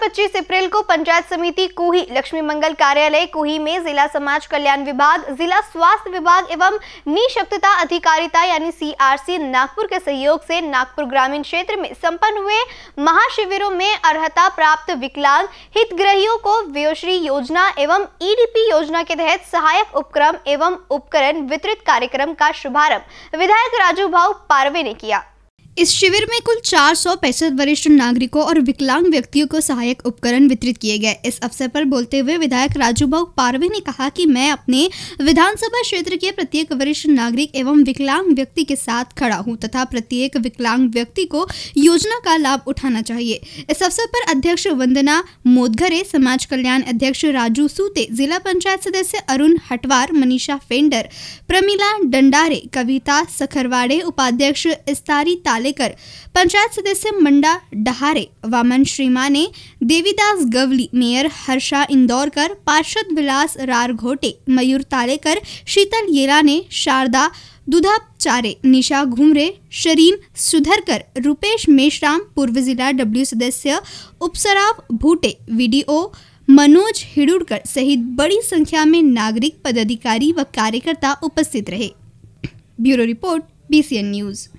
25 अप्रैल को पंचायत समिति कुही लक्ष्मी मंगल कार्यालय कुही में जिला समाज कल्याण विभाग जिला स्वास्थ्य विभाग एवं निशक्तता अधिकारिता यानी सीआरसी नागपुर के सहयोग से नागपुर ग्रामीण क्षेत्र में संपन्न हुए महाशिविरों में अर्हता प्राप्त विकलांग हितग्रहियों को व्योश्री योजना एवं ईडीपी e योजना के तहत सहायक उपक्रम एवं उपकरण वितरित कार्यक्रम का शुभारंभ विधायक राजू भाव पारवे ने किया इस शिविर में कुल चार सौ पैंसठ वरिष्ठ नागरिकों और विकलांग व्यक्तियों को सहायक उपकरण वितरित किए गए इस अवसर पर बोलते हुए विधायक राजू भाऊ पारवे ने कहा कि मैं अपने विधानसभा क्षेत्र के प्रत्येक वरिष्ठ नागरिक एवं विकलांग व्यक्ति के साथ खड़ा हूं तथा प्रत्येक विकलांग व्यक्ति को योजना का लाभ उठाना चाहिए इस अवसर पर अध्यक्ष वंदना मोदघरे समाज कल्याण अध्यक्ष राजू सूते जिला पंचायत सदस्य अरुण हटवार मनीषा फेंडर प्रमिला डंडारे कविता सखरवाड़े उपाध्यक्ष इस्तारी ताल पालेकर पंचायत सदस्य मंडा डहारे वामन श्रीमा ने देवीदास गवली मेयर हर्षा इंदौरकर पार्षद विलास रारघोटे मयूर तालेकर शीतल येरा ने शारदा दुधापचारे निशा घुमरे शरीन सुधरकर रुपेश मेश्राम पूर्व जिला डब्ल्यू सदस्य उपसराव भूटे वीडीओ मनोज हिडुड़कर सहित बड़ी संख्या में नागरिक पदाधिकारी व कार्यकर्ता उपस्थित रहे ब्यूरो रिपोर्ट बीसीएन न्यूज़